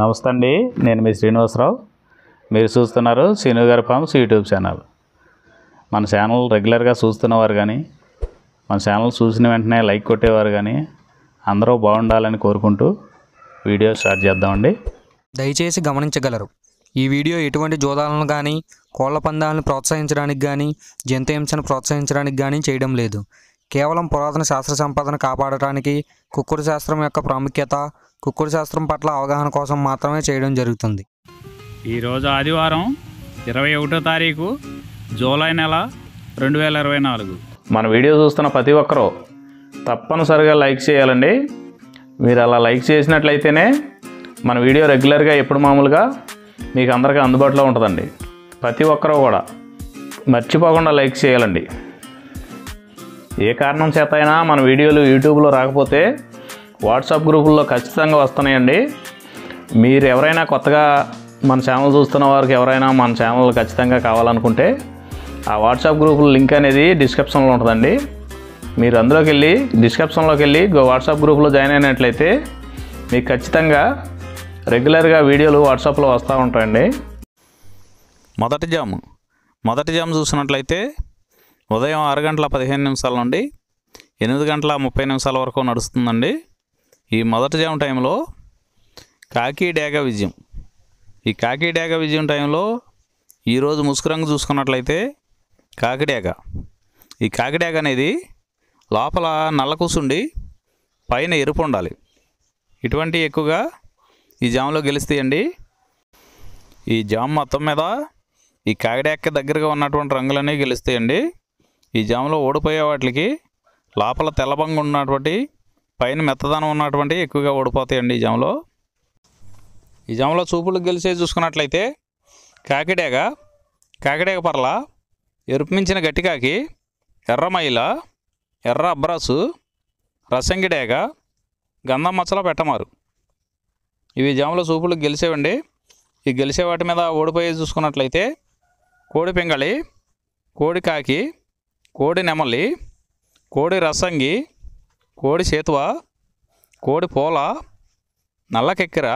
నమస్తే అండి నేను మీ శ్రీనివాసరావు మీరు చూస్తున్నారు శ్రీనుగారి ఫార్మ్స్ యూట్యూబ్ ఛానల్ మన ఛానల్ రెగ్యులర్గా చూస్తున్నవారు కానీ మన ఛానల్ చూసిన వెంటనే లైక్ కొట్టేవారు కానీ అందరూ బాగుండాలని కోరుకుంటూ వీడియో స్టార్ట్ చేద్దామండి దయచేసి గమనించగలరు ఈ వీడియో ఎటువంటి జోదాలను కానీ కోళ్ల పందాలను ప్రోత్సహించడానికి కానీ జంతు హింసను ప్రోత్సహించడానికి కానీ చేయడం లేదు కేవలం పురాతన శాస్త్ర సంపాదన కాపాడటానికి కుక్కుడు శాస్త్రం యొక్క ప్రాముఖ్యత కుక్కుడు శాస్త్రం పట్ల అవగాహన కోసం మాత్రమే చేయడం జరుగుతుంది ఈరోజు ఆదివారం ఇరవై ఒకటో తారీఖు జూలై నెల రెండు వేల ఇరవై నాలుగు మన వీడియో చూస్తున్న ప్రతి ఒక్కరూ తప్పనిసరిగా లైక్ చేయాలండి మీరు అలా లైక్ చేసినట్లయితేనే మన వీడియో రెగ్యులర్గా ఎప్పుడు మామూలుగా మీకు అందరికీ అందుబాటులో ఉంటుందండి ప్రతి ఒక్కరూ కూడా మర్చిపోకుండా లైక్ చేయాలండి ఏ కారణం చేత అయినా మన వీడియోలు యూట్యూబ్లో రాకపోతే వాట్సాప్ గ్రూపుల్లో ఖచ్చితంగా వస్తున్నాయండి మీరు ఎవరైనా కొత్తగా మన ఛానల్ చూస్తున్న వారికి ఎవరైనా మన ఛానల్ ఖచ్చితంగా కావాలనుకుంటే ఆ వాట్సాప్ గ్రూపుల లింక్ అనేది డిస్క్రిప్షన్లో ఉంటుందండి మీరు అందులోకి వెళ్ళి డిస్క్రిప్షన్లోకి వెళ్ళి వాట్సాప్ గ్రూప్లో జాయిన్ అయినట్లయితే మీకు ఖచ్చితంగా రెగ్యులర్గా వీడియోలు వాట్సాప్లో వస్తూ ఉంటాయండి మొదటి జాము మొదటి జాము చూసినట్లయితే ఉదయం ఆరు గంటల పదిహేను నిమిషాల నుండి ఎనిమిది గంటల ముప్పై నిమిషాల వరకు నడుస్తుందండి ఈ మొదటి జామ టైంలో కాకి డేగ విజయం ఈ కాకి డేగ విజయం టైంలో ఈరోజు ముసుకురంగు చూసుకున్నట్లయితే కాకిడేగ ఈ కాకిడేగ అనేది లోపల నల్ల కూసుండి పైన ఎరుపు ఉండాలి ఇటువంటి ఎక్కువగా ఈ జామ్లో గెలుస్తాయండి ఈ జామ్ మొత్తం మీద ఈ కాకిడేక దగ్గరగా ఉన్నటువంటి రంగులన్నీ గెలుస్తాయండి ఈ జాములో ఓడిపోయే వాటికి లోపల తెల్లబంగు ఉన్నటువంటి పైన మెత్తదనం ఉన్నటువంటి ఎక్కువగా ఓడిపోతాయండి ఈ జామలో ఈ జాములో చూపులు గెలిచే చూసుకున్నట్లయితే కాకిడేగ కాకిడేగ పర్ల ఎరుపు మించిన గట్టికాకి ఎర్రమైల ఎర్ర అబ్రాసు రసంగిడేగ గంధం మచ్చల పెట్టమారు ఇవి జాముల చూపులు గెలిచేవండి ఈ గెలిచే వాటి మీద ఓడిపోయి చూసుకున్నట్లయితే కోడి పింగళి కోడి కాకి కోడి నెమలి కోడి రసంగి కోడి సేతువా కోడి పోల నల్లకెక్కిర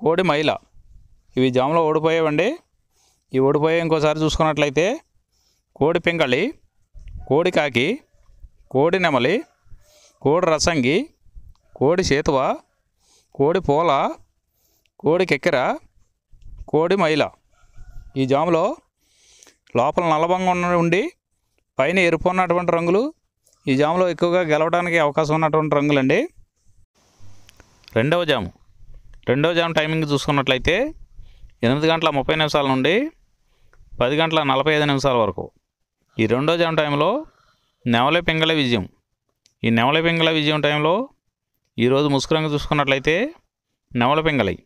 కోడి మైల ఇవి జాములో ఓడిపోయేవండి ఇవి ఓడిపోయే ఇంకోసారి చూసుకున్నట్లయితే కోడి పింగళి కోడి కాకి కోడి నెమలి కోడి రసంగి కోడి సేతువ కోడి పోల కోడి కెక్కెర కోడి మైల ఈ జాములో లోపల నల్లబంగా ఉండి పైన ఎరుపు ఉన్నటువంటి రంగులు ఈ జాములో ఎక్కువగా గెలవడానికి అవకాశం ఉన్నటువంటి రంగులండి రెండవ జాము రెండవ జాము టైమింగ్ చూసుకున్నట్లయితే ఎనిమిది గంటల ముప్పై నిమిషాల నుండి పది గంటల నలభై ఐదు నిమిషాల వరకు ఈ రెండో జాము టైంలో నెవలే పింగళ విజయం ఈ నెవల పింగళ విజయం టైంలో ఈరోజు ముసుగు రంగు చూసుకున్నట్లయితే నెవల పింగళి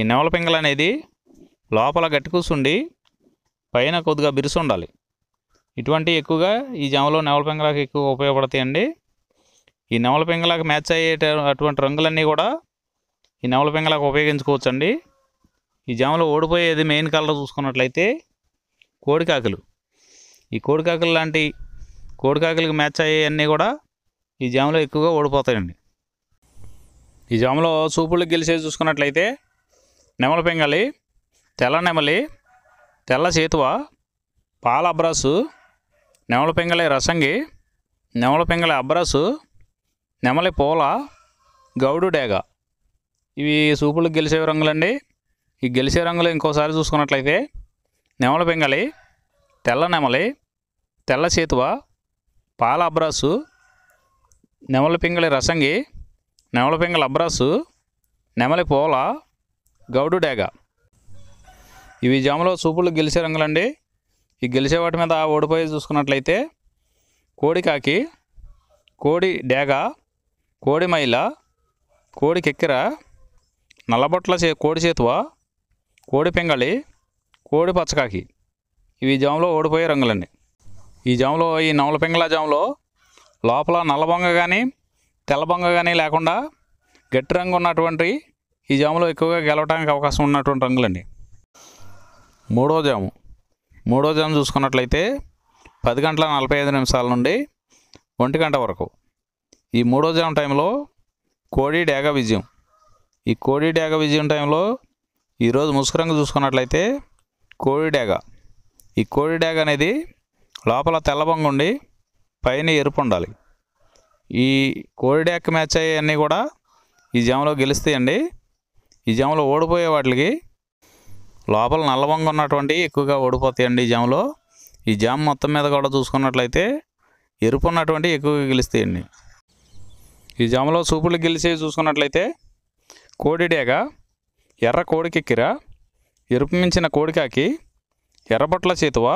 ఈ నెవల పింగళ అనేది లోపల గట్టి కూర్చుండి పైన కొద్దిగా బిరుసు ఉండాలి ఇటువంటి ఎక్కువగా ఈ జామలో నెవల పెంగలాకు ఎక్కువ ఉపయోగపడతాయండి ఈ నెవల పెంగలాకు మ్యాచ్ అయ్యే అటువంటి రంగులన్నీ కూడా ఈ నెవల పెంగలాకు ఉపయోగించుకోవచ్చండి ఈ జామలో ఓడిపోయేది మెయిన్ కలర్ చూసుకున్నట్లయితే కోడికాకులు ఈ కోడికాకులు లాంటి కోడికాకులకు మ్యాచ్ అయ్యేవన్నీ కూడా ఈ జామలో ఎక్కువగా ఓడిపోతాయండి ఈ జామలో సూపులు గెలిచేది చూసుకున్నట్లయితే నెమల పెంగలి తెల్ల నెమలి తెల్ల చేతువ పాల అబ్రాసు నెమల పెంగళి రసంగి నెమల పెంగళి అబ్బరసు నెమలి పూల గౌడు డేగ ఇవి సూపులకు గెలిచే రంగులండి ఈ గెలిచే రంగులు ఇంకోసారి చూసుకున్నట్లయితే నెమల పెంగళి తెల్ల నెమలి తెల్ల సేతువ పాల అబ్రాసు నెమల పెంగళి రసంగి నెమల పెంగళి అబ్రాసు నెమలి పూల గౌడు డేగ ఇవి జాములో సూపులు గెలిచే రంగులండి ఈ గెలిచే వాటి మీద ఓడిపోయి చూసుకున్నట్లయితే కోడికాకి కోడి డేగ కోడి మైల కోడి కెక్కిర నల్లబొట్ల చే కోడి చేతువ కోడి పెంగళి కోడి పచ్చకాకి ఇవి జాములో ఓడిపోయే రంగులండి ఈ జాములో ఈ నవల పెంగళ జాములో లోపల నల్లబొంగ కానీ తెల్లబొంగ కానీ లేకుండా గట్టి రంగు ఉన్నటువంటి ఈ జాములో ఎక్కువగా గెలవడానికి అవకాశం ఉన్నటువంటి రంగులండి మూడో జాము మూడో జాము చూసుకున్నట్లయితే పది గంటల నలభై ఐదు నిమిషాల నుండి ఒంటి గంట వరకు ఈ మూడో జామ్ టైంలో కోడి డేగ విజయం ఈ కోడి డేగ విజయం టైంలో ఈరోజు ముసుగు చూసుకున్నట్లయితే కోడి డేగ ఈ కోడి డేగ అనేది లోపల తెల్లబొంగు ఉండి పైన ఎరుపు ఉండాలి ఈ కోడి డేగ మ్యాచ్ అయ్యేవన్నీ కూడా ఈ జాములో గెలుస్తాయండి ఈ జాములో ఓడిపోయే వాటికి లోపల నల్లవంగ ఉన్నటువంటి ఎక్కువగా ఓడిపోతాయండి ఈ జామ్లో ఈ జామ్ మొత్తం మీద కూడా చూసుకున్నట్లయితే ఎరుపు ఉన్నటువంటి ఎక్కువగా గెలుస్తాయండి ఈ జామ్లో సూపులు గెలిచేవి చూసుకున్నట్లయితే కోడిడేగ ఎర్ర కోడికెక్కిరా ఎరుపు మించిన కోడికాకి ఎర్రబొట్ల చేతువ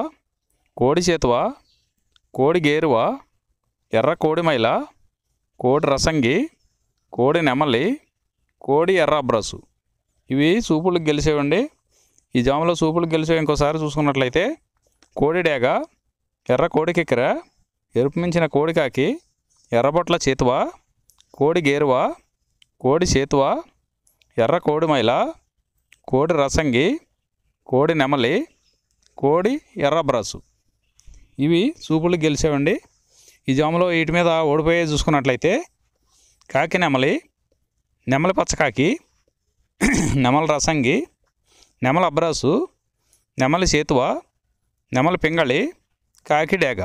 కోడి చేతువ కోడి గేరువ ఎర్ర కోడి మైల కోడి రసంగి కోడి నెమలి కోడి ఎర్ర అబ్రసు ఇవి సూపులు గెలిచేవండి ఈ జామలో సూపులు గెలిచి ఇంకోసారి చూసుకున్నట్లయితే కోడిడేగ ఎర్ర కోడికిక్కెర ఎరుపు మించిన కోడికాకి ఎర్రబొట్ల చేతువ కోడి గేరువ కోడి చేతువ ఎర్ర కోడి మైల కోడి రసంగి కోడి నెమలి కోడి ఎర్ర బ్రసు ఇవి సూపులు గెలిచేవండి ఈ జాములో వీటి మీద ఓడిపోయే చూసుకున్నట్లయితే కాకి నెమలి నెమలి పచ్చకాకి నెమల రసంగి నెమల అబ్రాసు నెమలి సేతువ నెమల పింగళి కాకిడేగ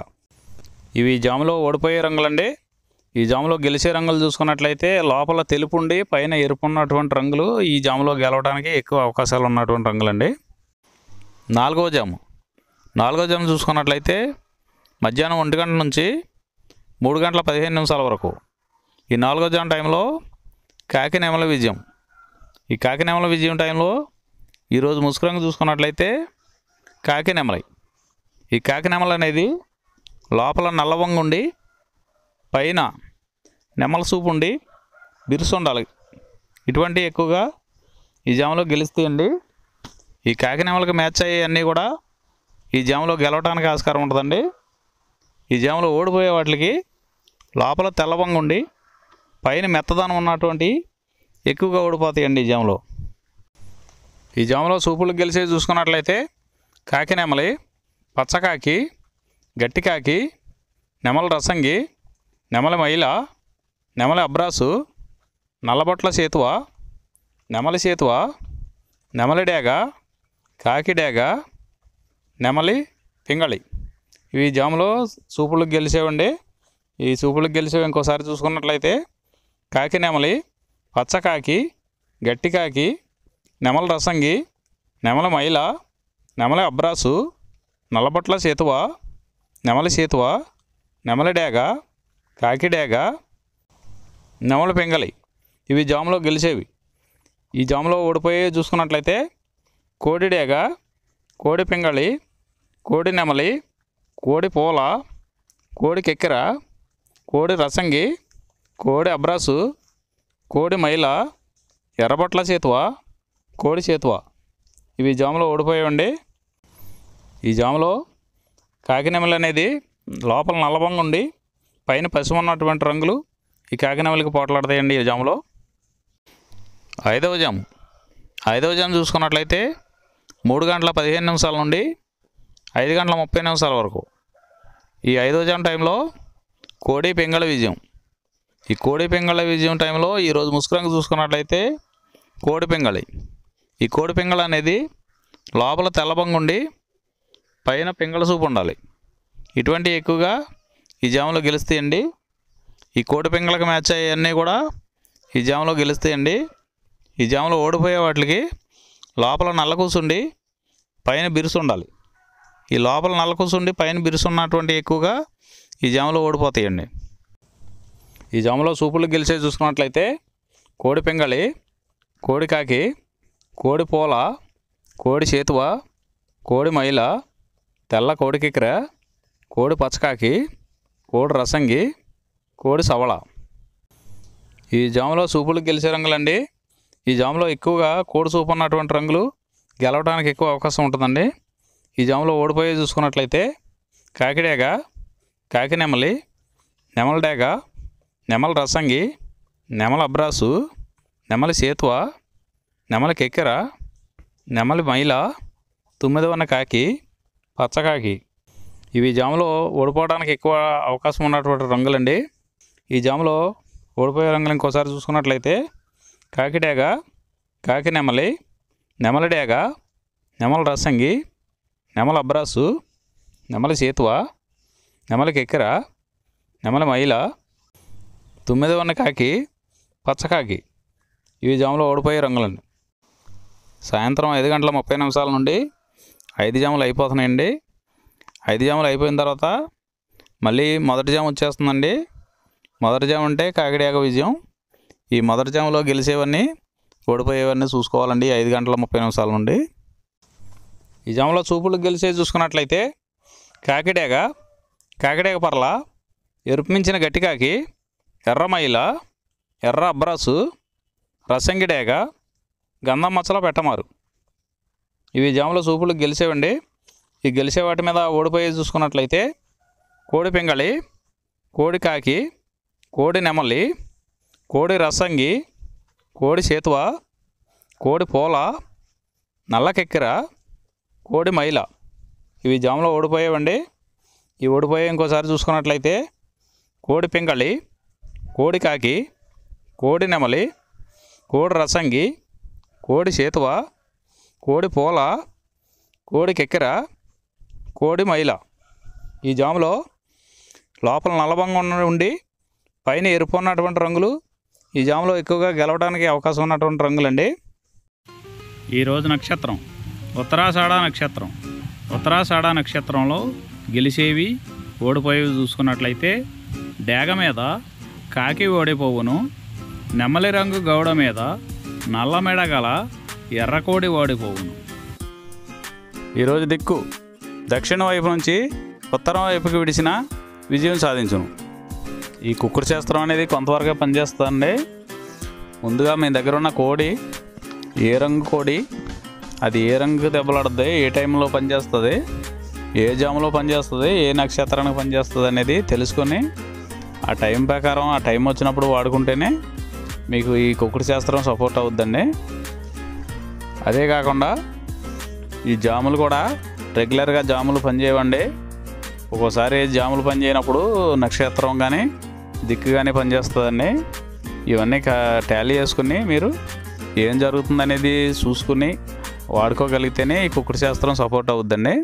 ఇవి జాములో ఓడిపోయే రంగులండి ఈ జాములో గెలిచే రంగులు చూసుకున్నట్లయితే లోపల తెలుపు ఉండి పైన ఎరుపు ఉన్నటువంటి రంగులు ఈ జాములో గెలవడానికి ఎక్కువ అవకాశాలు ఉన్నటువంటి రంగులండి నాలుగో జాము నాలుగో జాము చూసుకున్నట్లయితే మధ్యాహ్నం ఒంటి గంట నుంచి మూడు గంటల పదిహేను నిమిషాల వరకు ఈ నాలుగో జాము టైంలో కాకినేమల విజయం ఈ కాకినేమల విజయం టైంలో ఈరోజు ముసుకురంగు రంగు చూసుకున్నట్లయితే కాకినెమలై ఈ కాకినెమల అనేది లోపల నల్లవంగు ఉండి పైన నెమల సూపు ఉండి బిరుసు ఉండాలి ఇటువంటి ఎక్కువగా ఈ జామలో గెలుస్తాయండి ఈ కాకినెమలకు మ్యాచ్ అయ్యేవన్నీ కూడా ఈ జామలో గెలవడానికి ఆస్కారం ఉంటుందండి ఈ జామలో ఓడిపోయే వాటికి లోపల తెల్లవంగు ఉండి పైన మెత్తదనం ఉన్నటువంటి ఎక్కువగా ఓడిపోతాయండి ఈ జామలో ఈ జాములో సూపులు గెలిచి చూసుకున్నట్లయితే కాకి నెమలి పచ్చకాకి గట్టికాకి నెమల రసంగి నెమలి మైల నెమలి అబ్రాసు నల్లబొట్ల సేతువ నెమలి సేతువ నెమలి డేగ కాకి డేగ నెమలి పింగళి ఇవి జాములో సూపులకు గెలిచేవండి ఈ సూపులకు గెలిచేవి ఇంకోసారి చూసుకున్నట్లయితే కాకి నెమలి పచ్చకాకి గట్టికాకి నెమల రసంగి నెమల మైల నెమల అబ్రాసు నల్లబట్ల సేతువ నెమల సేతువ నెమల డేగ కాకి డేగ నెమల పెంగలి ఇవి జాములో గెలిచేవి ఈ జాములో ఓడిపోయి చూసుకున్నట్లయితే కోడి డేగ కోడి పెంగళి కోడి నెమలి కోడి పూల కోడి కెక్కెర కోడి రసంగి కోడి అబ్రాసు కోడి మైల ఎర్రబట్ల సేతువా కోడి చేతువ ఇవి జాములో ఓడిపోయాయండి ఈ జాములో కాకినెమలు అనేది లోపల నల్లబంగా ఉండి పైన పసుపు ఉన్నటువంటి రంగులు ఈ కాకినెమలకి పోట్లాడతాయండి ఈ జాములో ఐదవ జాము ఐదవ జాము చూసుకున్నట్లయితే మూడు గంటల పదిహేను నిమిషాల నుండి ఐదు గంటల ముప్పై నిమిషాల వరకు ఈ ఐదవ జాము టైంలో కోడి పెంగళ విజయం ఈ కోడి పెంగళ విజయం టైంలో ఈరోజు రంగు చూసుకున్నట్లయితే కోడి పెంగళి ఈ కోడి పింగళ అనేది లోపల ఉండి పైన పింగళ సూపు ఉండాలి ఇటువంటి ఎక్కువగా ఈ జాములో గెలుస్తాయండి ఈ కోడి పింగళకు మ్యాచ్ అయ్యన్నీ కూడా ఈ జాములో గెలుస్తాయండి ఈ జాములో ఓడిపోయే వాటికి లోపల నల్ల కూసుండి పైన బిరుసు ఉండాలి ఈ లోపల నల్ల కూసుండి పైన బిరుసు ఉన్నటువంటి ఎక్కువగా ఈ జాములో ఓడిపోతాయండి ఈ జాములో సూపులు గెలిచే చూసుకున్నట్లయితే కోడి పింగళి కోడికాకి కోడి పూల కోడి చేతువ కోడి మైల తెల్ల కోడి కిక్కర కోడి పచ్చకాకి కోడి రసంగి కోడి సవళ ఈ జాములో సూపులు గెలిచే రంగులండి ఈ జాములో ఎక్కువగా కోడి సూపు అన్నటువంటి రంగులు గెలవడానికి ఎక్కువ అవకాశం ఉంటుందండి ఈ జాములో ఓడిపోయే చూసుకున్నట్లయితే కాకిడేగ నెమలి నెమలడేగ నెమల రసంగి నెమల అబ్రాసు నెమలి సేతువ నెమలకి ఎక్కరా నెమలి మైల ఉన్న కాకి పచ్చకాకి ఇవి జాములో ఓడిపోవడానికి ఎక్కువ అవకాశం ఉన్నటువంటి రంగులండి ఈ జాములో ఓడిపోయే రంగులు ఇంకోసారి చూసుకున్నట్లయితే కాకి డేగ కాకి నెమలి డేగ నెమల రసంగి నెమల అబ్రాసు నెమల సేతువ నెమలకి ఎక్కర నెమల మైల ఉన్న కాకి పచ్చకాకి ఇవి జాములో ఓడిపోయే రంగులండి సాయంత్రం ఐదు గంటల ముప్పై నిమిషాల నుండి ఐదు జాములు అయిపోతున్నాయండి ఐదు జాములు అయిపోయిన తర్వాత మళ్ళీ మొదటి జాము వచ్చేస్తుందండి మొదటి జాము అంటే కాకిడేక విజయం ఈ మొదటి జాములో గెలిచేవన్నీ ఓడిపోయేవన్నీ చూసుకోవాలండి ఐదు గంటల ముప్పై నిమిషాల నుండి ఈ జాములో చూపులు గెలిచే చూసుకున్నట్లయితే కాకిడేగ కాకిడేక పర్ల ఎరుపు మించిన గట్టికాకి ఎర్రమైల ఎర్ర అబ్రాసు రసంగిడేగా గంధం మచ్చలో పెట్టమారు ఇవి జాముల సూపులు గెలిచేవండి ఈ గెలిచే వాటి మీద ఓడిపోయి చూసుకున్నట్లయితే కోడి పింగళి కోడి కాకి కోడి నెమలి కోడి రసంగి కోడి సేతువ కోడి పూల నల్లకెక్కిర కోడి మైల ఇవి జాములో ఓడిపోయేవండి ఇవి ఓడిపోయే ఇంకోసారి చూసుకున్నట్లయితే కోడి పింగళి కోడి కాకి కోడి నెమలి కోడి రసంగి కోడి సేతువా కోడి పోల కోడి కెక్కెర కోడి మైల ఈ జాములో లోపల ఉన్న ఉండి పైన ఎరుపు ఉన్నటువంటి రంగులు ఈ జాములో ఎక్కువగా గెలవడానికి అవకాశం ఉన్నటువంటి రంగులండి ఈరోజు నక్షత్రం ఉత్తరాషాఢ నక్షత్రం ఉత్తరాషాఢ నక్షత్రంలో గెలిచేవి ఓడిపోయేవి చూసుకున్నట్లయితే డేగ మీద కాకి ఓడిపోవును నెమ్మలి రంగు గౌడ మీద నల్లమెడ గల ఎర్రకోడి వాడిపోవును ఈరోజు దిక్కు దక్షిణ వైపు నుంచి ఉత్తరం వైపుకి విడిచిన విజయం సాధించును ఈ కుక్కుడు శాస్త్రం అనేది కొంతవరకే పనిచేస్తుందండి ముందుగా మీ దగ్గర ఉన్న కోడి ఏ రంగు కోడి అది ఏ రంగు దెబ్బలాడుతుంది ఏ టైంలో పనిచేస్తుంది ఏ జాములో పనిచేస్తుంది ఏ నక్షత్రానికి పనిచేస్తుంది అనేది తెలుసుకొని ఆ టైం ప్రకారం ఆ టైం వచ్చినప్పుడు వాడుకుంటేనే మీకు ఈ కుక్కుడు శాస్త్రం సపోర్ట్ అవుద్దండి అదే కాకుండా ఈ జాములు కూడా రెగ్యులర్గా జాములు పనిచేయవండి ఒక్కోసారి జాములు పనిచేయనప్పుడు నక్షత్రం కానీ దిక్కు కానీ పనిచేస్తుందండి ఇవన్నీ టాలీ చేసుకుని మీరు ఏం జరుగుతుందనేది చూసుకుని వాడుకోగలిగితేనే ఈ కుక్కుడు శాస్త్రం సపోర్ట్ అవుద్దండి